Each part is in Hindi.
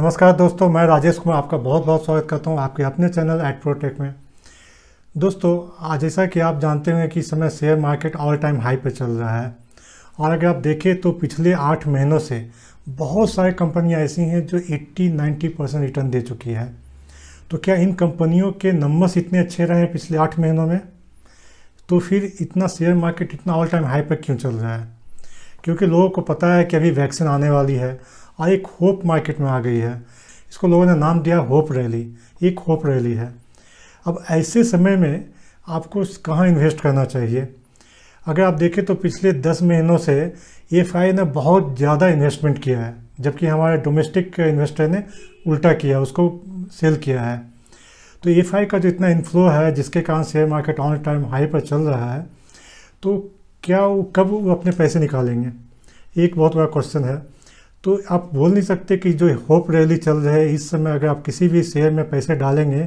नमस्कार दोस्तों मैं राजेश कुमार आपका बहुत बहुत स्वागत करता हूं आपके अपने चैनल एट प्रोटेक में दोस्तों आज जैसा कि आप जानते होंगे कि इस समय share market all time high पर चल रहा है और अगर आप देखें तो पिछले आठ महीनों से बहुत सारी कंपनियां ऐसी हैं जो 80-90 परसेंट रिटर्न दे चुकी है तो क्या इन कंपनियों के नंबर्स इतने अच्छे रहे हैं पिछले आठ महीनों में तो फिर इतना शेयर मार्केट इतना ऑल टाइम हाई पर क्यों चल रहा है क्योंकि लोगों को पता है कि अभी वैक्सीन आने वाली है आज एक होप मार्केट में आ गई है इसको लोगों ने नाम दिया होप रैली एक होप रैली है अब ऐसे समय में आपको कहाँ इन्वेस्ट करना चाहिए अगर आप देखें तो पिछले दस महीनों से एफ ने बहुत ज़्यादा इन्वेस्टमेंट किया है जबकि हमारे डोमेस्टिक इन्वेस्टर ने उल्टा किया उसको सेल किया है तो एफ का जो इतना इन्फ्लो है जिसके कारण share market on time high पर चल रहा है तो क्या वो कब वो अपने पैसे निकालेंगे एक बहुत बड़ा क्वेश्चन है तो आप बोल नहीं सकते कि जो होप रैली चल रही है इस समय अगर आप किसी भी शेयर में पैसे डालेंगे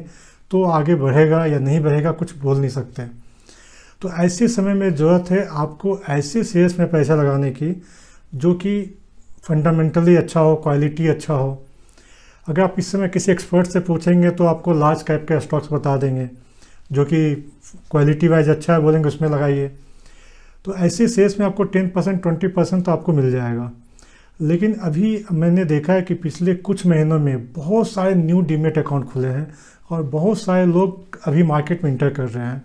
तो आगे बढ़ेगा या नहीं बढ़ेगा कुछ बोल नहीं सकते तो ऐसे समय में ज़रूरत है आपको ऐसे शेयर्स में पैसा लगाने की जो कि फंडामेंटली अच्छा हो क्वालिटी अच्छा हो अगर आप इस समय किसी एक्सपर्ट से पूछेंगे तो आपको लार्ज कैप के स्टॉक्स बता देंगे जो कि क्वालिटी वाइज अच्छा है बोलेंगे उसमें लगाइए तो ऐसे शेयर्स में आपको टेन परसेंट ट्वेंटी परसेंट तो आपको मिल जाएगा लेकिन अभी मैंने देखा है कि पिछले कुछ महीनों में बहुत सारे न्यू डीमेट अकाउंट खुले हैं और बहुत सारे लोग अभी मार्केट में इंटर कर रहे हैं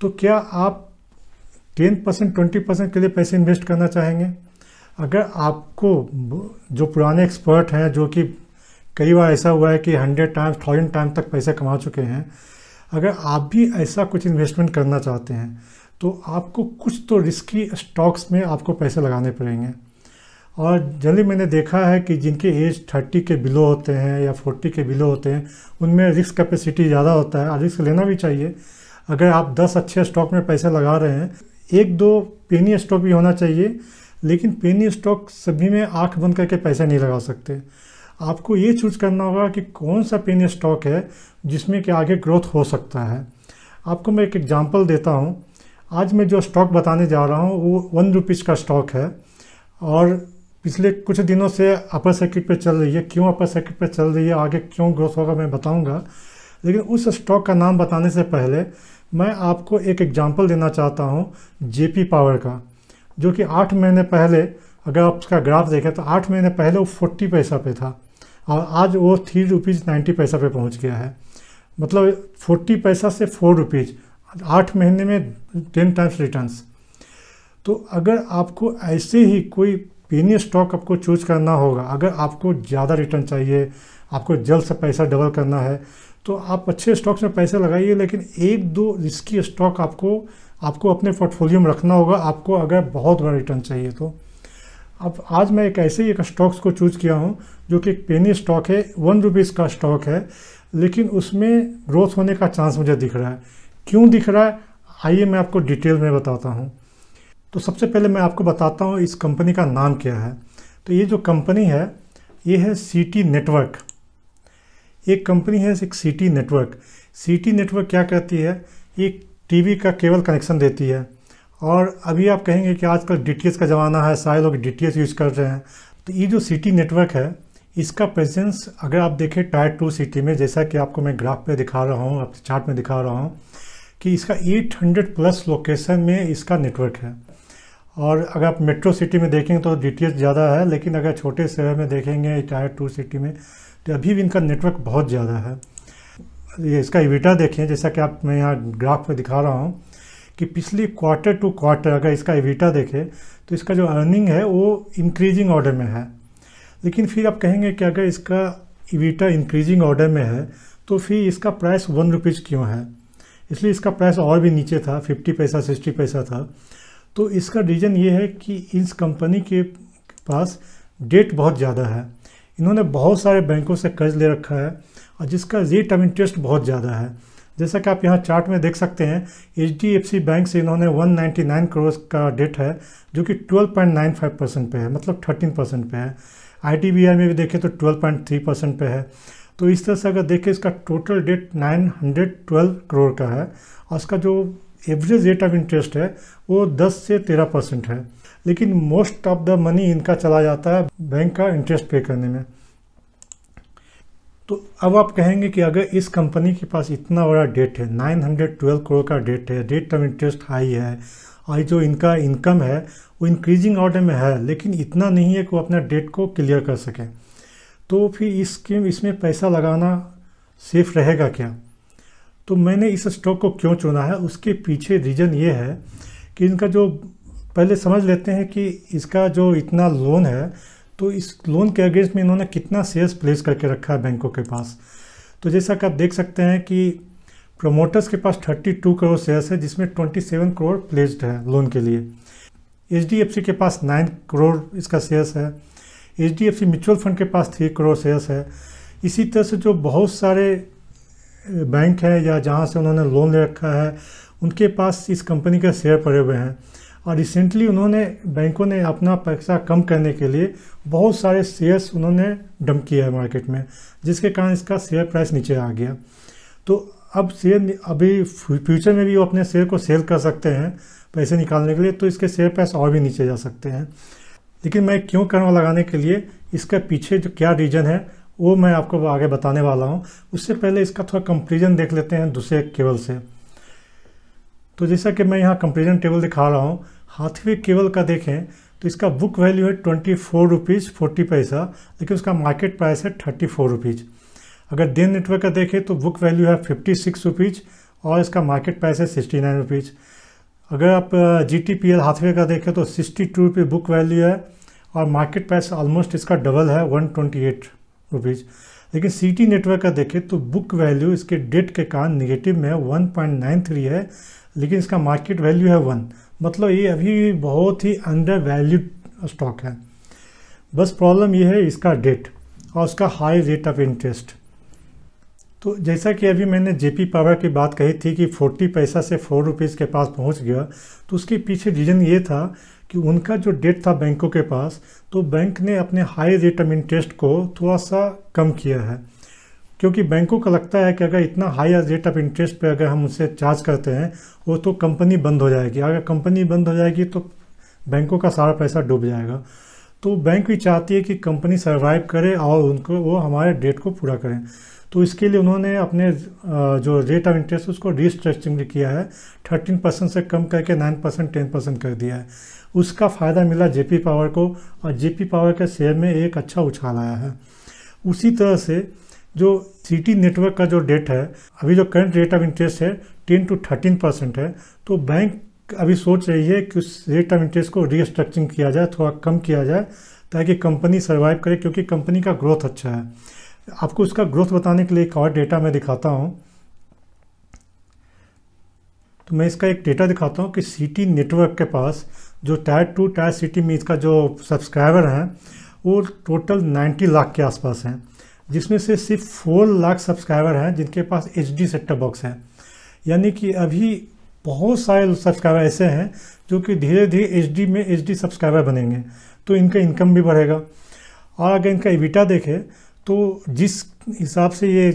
तो क्या आप टेन परसेंट ट्वेंटी परसेंट के लिए पैसे इन्वेस्ट करना चाहेंगे अगर आपको जो पुराने एक्सपर्ट हैं जो कि कई बार ऐसा हुआ है कि हंड्रेड टाइम्स थाउजेंड टाइम तक पैसे कमा चुके हैं अगर आप भी ऐसा कुछ इन्वेस्टमेंट करना चाहते हैं तो आपको कुछ तो रिस्की स्टॉक्स में आपको पैसे लगाने पड़ेंगे और जनरली मैंने देखा है कि जिनके एज 30 के बिलो होते हैं या 40 के बिलो होते हैं उनमें रिस्क कैपेसिटी ज़्यादा होता है और रिस्क लेना भी चाहिए अगर आप 10 अच्छे स्टॉक में पैसा लगा रहे हैं एक दो पेनी स्टॉक भी होना चाहिए लेकिन पेनी स्टॉक सभी में आँख बंद करके पैसा नहीं लगा सकते आपको ये चूज करना होगा कि कौन सा पेनी स्टॉक है जिसमें कि आगे ग्रोथ हो सकता है आपको मैं एक एग्जाम्पल देता हूँ आज मैं जो स्टॉक बताने जा रहा हूँ वो वन रुपीज़ का स्टॉक है और पिछले कुछ दिनों से अपर सर्किट पे चल रही है क्यों अपर सर्किट पे चल रही है आगे क्यों ग्रोथ होगा मैं बताऊंगा लेकिन उस स्टॉक का नाम बताने से पहले मैं आपको एक एग्जांपल देना चाहता हूं जेपी पावर का जो कि आठ महीने पहले अगर आप उसका ग्राफ देखें तो आठ महीने पहले वो फोर्टी पैसा पे था और आज वो थ्री रुपीज़ नाइन्टी पैसा पे पहुंच गया है मतलब फोर्टी पैसा से फोर रुपीज़ आठ महीने में टेन टाइम्स रिटर्न्स तो अगर आपको ऐसे ही कोई पेनी स्टॉक आपको चूज करना होगा अगर आपको ज़्यादा रिटर्न चाहिए आपको जल्द से पैसा डबल करना है तो आप अच्छे स्टॉक्स में पैसे लगाइए लेकिन एक दो रिस्की स्टॉक आपको आपको अपने पोर्टफोलियो में रखना होगा आपको अगर बहुत बड़ा रिटर्न चाहिए तो अब आज मैं एक ऐसे ही एक स्टॉक्स को चूज किया हूँ जो कि एक पेनी स्टॉक है वन रुपीज़ का स्टॉक है लेकिन उसमें ग्रोथ होने का चांस मुझे दिख रहा है क्यों दिख रहा है आइए मैं आपको डिटेल में बताता हूँ तो सबसे पहले मैं आपको बताता हूँ इस कंपनी का नाम क्या है तो ये जो कंपनी है ये है सिटी नेटवर्क एक कंपनी है एक सिटी नेटवर्क सिटी नेटवर्क क्या कहती है ये टीवी का केबल कनेक्शन देती है और अभी आप कहेंगे कि आजकल डी का ज़माना है सारे लोग डी यूज़ कर रहे हैं तो ये जो सिटी नेटवर्क है इसका प्रेजेंस अगर आप देखें टायर टू सिटी में जैसा कि आपको मैं ग्राफ पे दिखा रहा हूँ आपके चार्ट में दिखा रहा हूँ कि इसका 800 प्लस लोकेशन में इसका नेटवर्क है और अगर आप मेट्रो सिटी में देखेंगे तो डी ज़्यादा है लेकिन अगर छोटे शहर में देखेंगे टायर टू सिटी में तो अभी भी इनका नेटवर्क बहुत ज़्यादा है ये इसका इविटा देखें जैसा कि आप मैं यहाँ ग्राफ में दिखा रहा हूँ कि पिछली क्वार्टर टू क्वार्टर अगर इसका इविटा देखें तो इसका जो अर्निंग है वो इंक्रीजिंग ऑर्डर में है लेकिन फिर आप कहेंगे कि अगर इसका इविटा इंक्रीजिंग ऑर्डर में है तो फिर इसका प्राइस वन रुपीज़ क्यों है इसलिए इसका प्राइस और भी नीचे था फिफ्टी पैसा सिक्सटी पैसा था तो इसका रीज़न ये है कि इस कंपनी के पास डेट बहुत ज़्यादा है इन्होंने बहुत सारे बैंकों से कर्ज ले रखा है और जिसका रेट ऑफ इंटरेस्ट बहुत ज़्यादा है जैसा कि आप यहाँ चार्ट में देख सकते हैं एच बैंक से इन्होंने 199 करोड़ का डेट है जो कि 12.95 परसेंट पे है मतलब 13 परसेंट पे है आई में भी देखें तो 12.3 परसेंट पे है तो इस तरह से अगर देखें इसका टोटल डेट 912 करोड़ का है और इसका जो एवरेज रेट ऑफ इंटरेस्ट है वो 10 से 13 परसेंट है लेकिन मोस्ट ऑफ द मनी इनका चला जाता है बैंक का इंटरेस्ट पे करने में तो अब आप कहेंगे कि अगर इस कंपनी के पास इतना बड़ा डेट है 912 करोड़ का डेट है रेट ऑफ इंटरेस्ट हाई है और जो इनका इनकम है वो इंक्रीजिंग ऑर्डर में है लेकिन इतना नहीं है कि वो अपना डेट को क्लियर कर सकें तो फिर इस स्कीम इसमें पैसा लगाना सेफ रहेगा क्या तो मैंने इस स्टॉक को क्यों चुना है उसके पीछे रीज़न ये है कि इनका जो पहले समझ लेते हैं कि इसका जो इतना लोन है तो इस लोन के अगेंस्ट में इन्होंने कितना शेयर्स प्लेस करके रखा है बैंकों के पास तो जैसा कि आप देख सकते हैं कि प्रमोटर्स के पास 32 करोड़ शेयर्स है जिसमें 27 करोड़ प्लेस्ड है लोन के लिए एच के पास 9 करोड़ इसका शेयर्स है एच म्यूचुअल फंड के पास 3 करोड़ शेयर्स है इसी तरह से जो बहुत सारे बैंक है या जहाँ से उन्होंने लोन ले रखा है उनके पास इस कंपनी के शेयर पड़े हुए हैं और रिसेंटली उन्होंने बैंकों ने अपना पैसा कम करने के लिए बहुत सारे शेयर्स उन्होंने डंप किया है मार्केट में जिसके कारण इसका शेयर प्राइस नीचे आ गया तो अब शेयर अभी फ्यूचर में भी वो अपने शेयर को सेल कर सकते हैं पैसे निकालने के लिए तो इसके शेयर प्राइस और भी नीचे जा सकते हैं लेकिन मैं क्यों कर्मा लगाने के लिए इसका पीछे जो क्या रीज़न है वो मैं आपको आगे बताने वाला हूँ उससे पहले इसका थोड़ा कंपेरिजन देख लेते हैं दूसरे केवल से तो जैसा कि मैं यहाँ कंपेरिजन टेबल दिखा रहा हूँ हाथवे केबल का देखें तो इसका बुक वैल्यू है ट्वेंटी फोर रुपीज़ फोर्टी पैसा लेकिन उसका मार्केट प्राइस है थर्टी फोर रुपीज़ अगर देन नेटवर्क का देखें तो बुक वैल्यू है फिफ्टी सिक्स रुपीज़ और इसका मार्केट प्राइस है सिक्सटी नाइन रुपीज़ अगर आप G T P L Hathway का देखें तो sixty two rupee book value है और मार्केट प्राइस ऑलमोस्ट इसका डबल है वन ट्वेंटी एट रुपीज़ लेकिन सिटी नेटवर्क का देखें तो बुक वैल्यू इसके डेट के कारण निगेटिव में वन पॉइंट नाइन थ्री है लेकिन इसका मार्केट वैल्यू है वन मतलब ये अभी बहुत ही अंडर वैल्यूड स्टॉक है बस प्रॉब्लम ये है इसका डेट और उसका हाई रेट ऑफ इंटरेस्ट तो जैसा कि अभी मैंने जेपी पावर की बात कही थी कि 40 पैसा से फोर रुपीज़ के पास पहुंच गया तो उसके पीछे रीज़न ये था कि उनका जो डेट था बैंकों के पास तो बैंक ने अपने हाई रेट ऑफ इंटरेस्ट को थोड़ा सा कम किया है क्योंकि बैंकों का लगता है कि अगर इतना हाई रेट ऑफ इंटरेस्ट पे अगर हम उसे चार्ज करते हैं वो तो कंपनी बंद हो जाएगी अगर कंपनी बंद हो जाएगी तो बैंकों का सारा पैसा डूब जाएगा तो बैंक भी चाहती है कि कंपनी सर्वाइव करे और उनको वो हमारे डेट को पूरा करें तो इसके लिए उन्होंने अपने जो रेट ऑफ इंटरेस्ट उसको रिस्ट्रक्चरिंग किया है थर्टीन परसेंट से कम करके नाइन परसेंट टेन परसेंट कर दिया है उसका फ़ायदा मिला जेपी पावर को और जेपी पावर के शेयर में एक अच्छा उछाल आया है उसी तरह से जो सिटी नेटवर्क का जो डेट है अभी जो करंट रेट ऑफ इंटरेस्ट है टेन टू थर्टीन परसेंट है तो बैंक अभी सोच रही है कि उस रेट ऑफ इंटरेस्ट को रीस्ट्रक्चरिंग किया जाए थोड़ा कम किया जाए ताकि कंपनी सर्वाइव करे क्योंकि कंपनी का ग्रोथ अच्छा है आपको उसका ग्रोथ बताने के लिए एक और डेटा मैं दिखाता हूँ तो मैं इसका एक डेटा दिखाता हूँ कि सिटी नेटवर्क के पास जो टायर टू टायर सिटी में इसका जो सब्सक्राइबर हैं वो टोटल 90 लाख के आसपास हैं जिसमें से सिर्फ फोर लाख सब्सक्राइबर हैं जिनके पास एच डी सेट बॉक्स हैं यानी कि अभी बहुत सारे सब्सक्राइबर ऐसे हैं जो कि धीरे धीरे एच में एच सब्सक्राइबर बनेंगे तो इनका इनकम भी बढ़ेगा और अगर इनका इविटा देखें तो जिस हिसाब से ये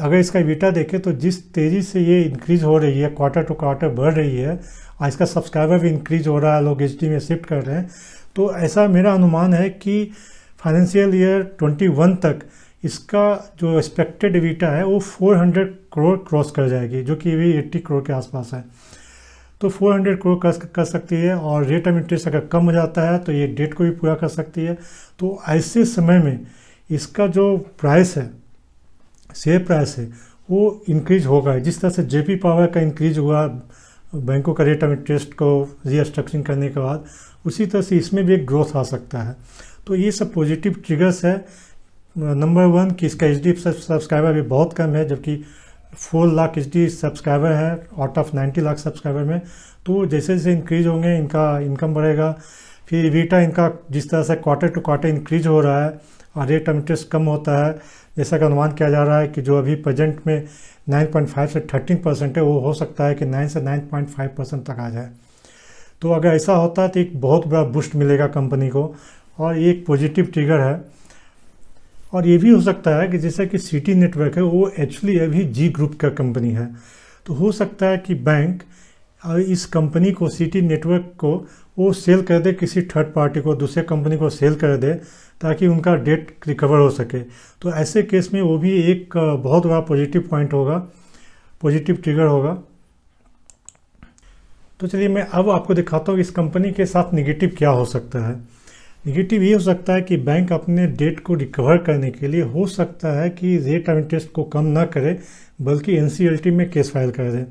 अगर इसका इविटा देखें तो जिस तेज़ी से ये इंक्रीज़ हो रही है क्वार्टर टू क्वार्टर बढ़ रही है आज हाँ, इसका सब्सक्राइबर भी इंक्रीज हो रहा है लोग एच में शिफ्ट कर रहे हैं तो ऐसा मेरा अनुमान है कि फाइनेंशियल ईयर 21 तक इसका जो एक्सपेक्टेड वीटा है वो 400 करोड़ क्रॉस कर जाएगी जो कि अभी 80 करोड़ के आसपास है तो 400 करोड़ कर कर सकती है और रेट ऑफ इंटरेस्ट अगर कम हो जाता है तो ये डेट को भी पूरा कर सकती है तो ऐसे समय में इसका जो प्राइस है शेयर प्राइस है वो इंक्रीज होगा जिस तरह से जेपी पावर का इंक्रीज हुआ बैंकों का रेट ऑफ इंटरेस्ट को रीस्ट्रक्चरिंग करने के बाद उसी तरह से इसमें भी एक ग्रोथ आ सकता है तो ये सब पॉजिटिव ट्रिगर्स है नंबर वन कि इसका एच डी सब्सक्राइबर भी बहुत कम है जबकि four lakh H D subscriber है out of ninety lakh subscriber में तो जैसे जैसे इंक्रीज होंगे इनका इनकम बढ़ेगा फिर वीटा इनका जिस तरह से क्वार्टर टू क्वार्टर इंक्रीज हो रहा है और रेट ऑफ इंटरेस्ट कम होता है जैसा कि अनुमान किया जा रहा है कि जो अभी प्रेजेंट में 9.5 से 13 परसेंट है वो हो सकता है कि 9 से 9.5 परसेंट तक आ जाए तो अगर ऐसा होता है तो एक बहुत बड़ा बूस्ट मिलेगा कंपनी को और ये एक पॉजिटिव ट्रिगर है और ये भी हो सकता है कि जैसा कि सिटी नेटवर्क है वो एक्चुअली अभी जी ग्रुप का कंपनी है तो हो सकता है कि बैंक इस कंपनी को सिटी नेटवर्क को वो सेल कर दे किसी थर्ड पार्टी को दूसरे कंपनी को सेल कर दे ताकि उनका डेट रिकवर हो सके तो ऐसे केस में वो भी एक बहुत बड़ा पॉजिटिव पॉइंट होगा पॉजिटिव ट्रिगर होगा तो चलिए मैं अब आपको दिखाता हूँ इस कंपनी के साथ निगेटिव क्या हो सकता है निगेटिव ये हो सकता है कि बैंक अपने डेट को रिकवर करने के लिए हो सकता है कि रेट ऑफ इंटरेस्ट को कम ना करे बल्कि एन में केस फाइल कर दें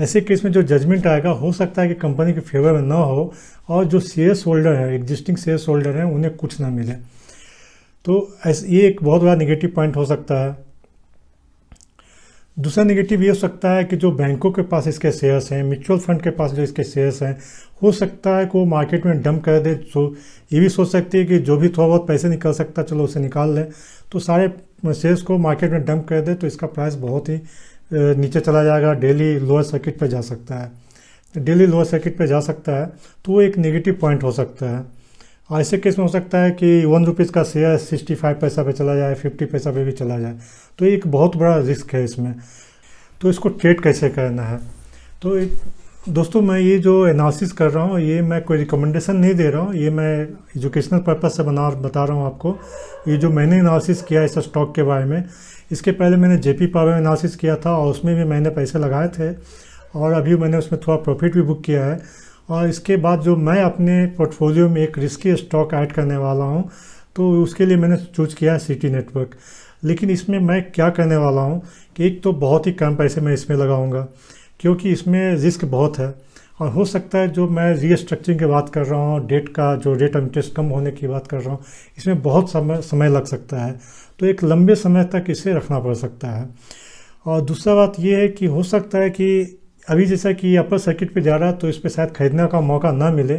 ऐसे केस में जो जजमेंट आएगा हो सकता है कि कंपनी के फेवर में ना हो और जो शेयर्स होल्डर है एग्जिस्टिंग शेयर्स होल्डर हैं उन्हें कुछ ना मिले तो ये एक बहुत बड़ा निगेटिव पॉइंट हो सकता है दूसरा निगेटिव ये हो सकता है कि जो बैंकों के पास इसके शेयर्स हैं म्यूचुअल फंड के पास जो इसके शेयर्स हैं हो सकता है कि वो मार्केट में डंप कर दे तो ये भी सोच सकती है कि जो भी थोड़ा बहुत पैसे निकल सकता है चलो उसे निकाल लें तो सारे शेयर्स को मार्केट में डंप कर दे तो इसका प्राइस बहुत ही नीचे चला जाएगा डेली लोअर सर्किट पे जा सकता है डेली लोअर सर्किट पे जा सकता है तो वो एक नेगेटिव पॉइंट हो सकता है ऐसे केस में हो सकता है कि वन रुपीज़ का शेयर सिक्सटी फाइव पैसा पे चला जाए फिफ्टी पैसा पे भी चला जाए तो एक बहुत बड़ा रिस्क है इसमें तो इसको ट्रेड कैसे करना है तो दोस्तों मैं ये जो एनालिसिस कर रहा हूँ ये मैं कोई रिकमेंडेशन नहीं दे रहा हूँ ये मैं एजुकेशनल पर्पज़ से बना बता रहा हूँ आपको ये जो मैंने एनालिसिस किया इस स्टॉक के बारे में इसके पहले मैंने जे पी पावर एनालिसिस किया था और उसमें भी मैंने पैसे लगाए थे और अभी मैंने उसमें थोड़ा प्रॉफिट भी बुक किया है और इसके बाद जो मैं अपने पोर्टफोलियो में एक रिस्की स्टॉक ऐड करने वाला हूँ तो उसके लिए मैंने चूज किया है सिटी नेटवर्क लेकिन इसमें मैं क्या करने वाला हूँ कि एक तो बहुत ही कम पैसे मैं इसमें लगाऊंगा क्योंकि इसमें रिस्क बहुत है और हो सकता है जो मैं रीस्ट्रक्चरिंग की बात कर रहा हूँ डेट का जो रेट ऑफ इंटरेस्ट कम होने की बात कर रहा हूँ इसमें बहुत समय समय लग सकता है तो एक लंबे समय तक इसे रखना पड़ सकता है और दूसरा बात यह है कि हो सकता है कि अभी जैसा कि अपर सर्किट पे जा रहा है तो इस पर शायद खरीदने का मौका ना मिले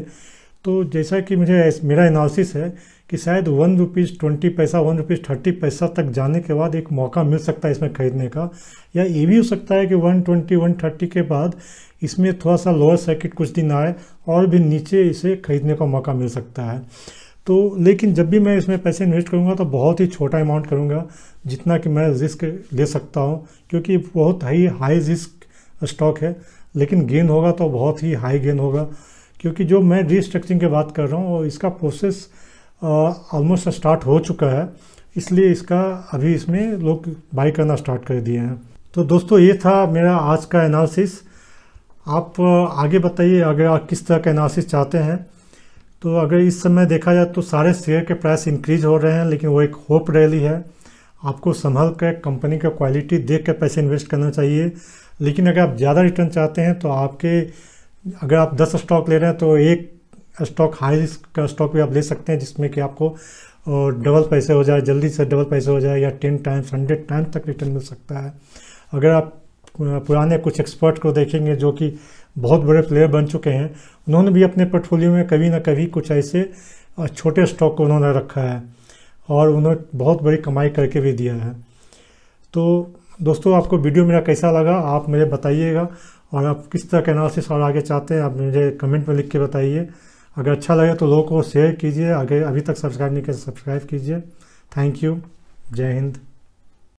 तो जैसा कि मुझे मेरा एनालिसिस है कि शायद वन रुपीज़ ट्वेंटी पैसा वन रुपीज़ थर्टी पैसा तक जाने के बाद एक मौका मिल सकता है इसमें ख़रीदने का या ये भी हो सकता है कि वन ट्वेंटी वन थर्टी के बाद इसमें थोड़ा सा लोअर सर्किट कुछ दिन आए और भी नीचे इसे ख़रीदने का मौका मिल सकता है तो लेकिन जब भी मैं इसमें पैसे इन्वेस्ट करूँगा तो बहुत ही छोटा अमाउंट करूँगा जितना कि मैं रिस्क ले सकता हूँ क्योंकि बहुत ही हाई रिस्क स्टॉक है लेकिन गेन होगा तो बहुत ही हाई गेन होगा क्योंकि जो मैं रिस्ट्रक्चरिंग की बात कर रहा हूँ इसका प्रोसेस ऑलमोस्ट स्टार्ट हो चुका है इसलिए इसका अभी इसमें लोग बाई करना स्टार्ट कर दिए हैं तो दोस्तों ये था मेरा आज का एनालिसिस आप आगे बताइए अगर आप किस तरह का एनालिसिस चाहते हैं तो अगर इस समय देखा जाए तो सारे शेयर के प्राइस इंक्रीज हो रहे हैं लेकिन वो एक होप रैली है आपको संभल कर कंपनी का क्वालिटी देख कर पैसे इन्वेस्ट करना चाहिए लेकिन अगर आप ज़्यादा रिटर्न चाहते हैं तो आपके अगर आप दस स्टॉक ले रहे हैं तो एक स्टॉक हाई रिस्क का स्टॉक भी आप ले सकते हैं जिसमें कि आपको और डबल पैसे हो जाए जल्दी से डबल पैसे हो जाए या टेन टाइम्स हंड्रेड टाइम्स तक रिटर्न मिल सकता है अगर आप पुराने कुछ एक्सपर्ट को देखेंगे जो कि बहुत बड़े प्लेयर बन चुके हैं उन्होंने भी अपने पोर्टफोलियो में कभी ना कभी कुछ ऐसे छोटे स्टॉक को उन्होंने रखा है और उन्होंने बहुत बड़ी कमाई करके भी दिया है तो दोस्तों आपको वीडियो मेरा कैसा लगा आप मुझे बताइएगा और आप किस तरह के एनालिसिस और आगे चाहते हैं आप मुझे कमेंट में लिख के बताइए अगर अच्छा लगे तो लोगों को शेयर कीजिए अगर अभी तक सब्सक्राइब नहीं किया सब्सक्राइब तो कीजिए थैंक यू जय हिंद